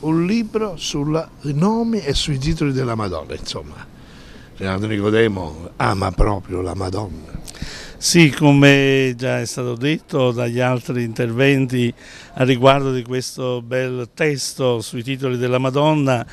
Un libro sui nomi e sui titoli della Madonna, insomma. Renato Nicodemo ama proprio la Madonna. Sì, come già è stato detto dagli altri interventi a riguardo di questo bel testo sui titoli della Madonna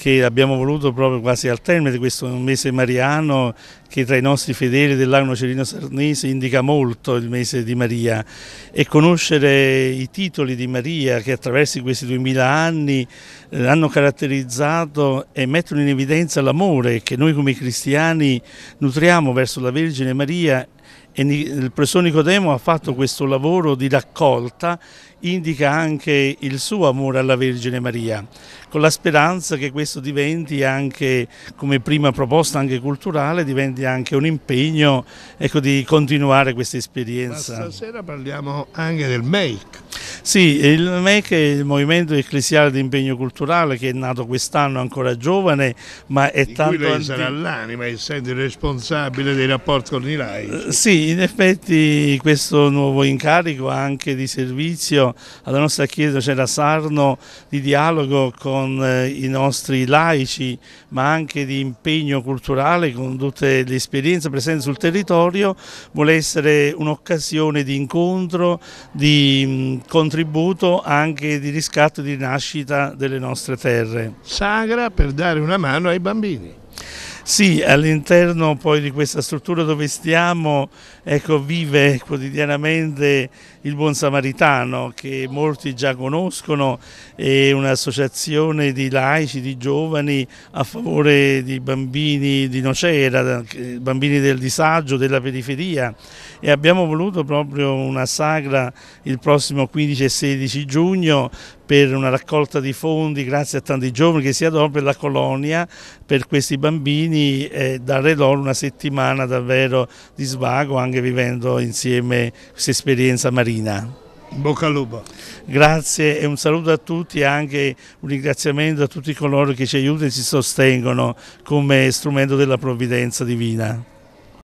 che abbiamo voluto proprio quasi al termine di questo mese mariano che tra i nostri fedeli dell'Agno Cerino Sarnese indica molto il mese di Maria e conoscere i titoli di Maria che attraverso questi duemila anni eh, hanno caratterizzato e mettono in evidenza l'amore che noi come cristiani nutriamo verso la Vergine Maria e il professor Nicodemo ha fatto questo lavoro di raccolta indica anche il suo amore alla Vergine Maria, con la speranza che questo diventi anche, come prima proposta anche culturale, diventi anche un impegno ecco, di continuare questa esperienza. Ma stasera parliamo anche del make sì, il MEC è il Movimento Ecclesiale di Impegno Culturale che è nato quest'anno ancora giovane, ma è di tanto... Cui lei anti... sarà l'anima, essendo il responsabile dei rapporti con i laici. Eh, sì, in effetti questo nuovo incarico anche di servizio alla nostra Chiesa c'era cioè Sarno di dialogo con eh, i nostri laici, ma anche di impegno culturale con tutte le esperienze presenti sul territorio, vuole essere un'occasione di incontro, di contatto contributo anche di riscatto e di nascita delle nostre terre. Sagra per dare una mano ai bambini. Sì, all'interno poi di questa struttura dove stiamo ecco, vive quotidianamente il Buon Samaritano che molti già conoscono, è un'associazione di laici, di giovani a favore di bambini di Nocera, bambini del disagio, della periferia e abbiamo voluto proprio una sagra il prossimo 15 e 16 giugno per una raccolta di fondi grazie a tanti giovani che si adoperano per la colonia, per questi bambini e dare loro una settimana davvero di svago anche vivendo insieme questa esperienza marina. Bocca al lupo. Grazie e un saluto a tutti e anche un ringraziamento a tutti coloro che ci aiutano e ci sostengono come strumento della provvidenza divina.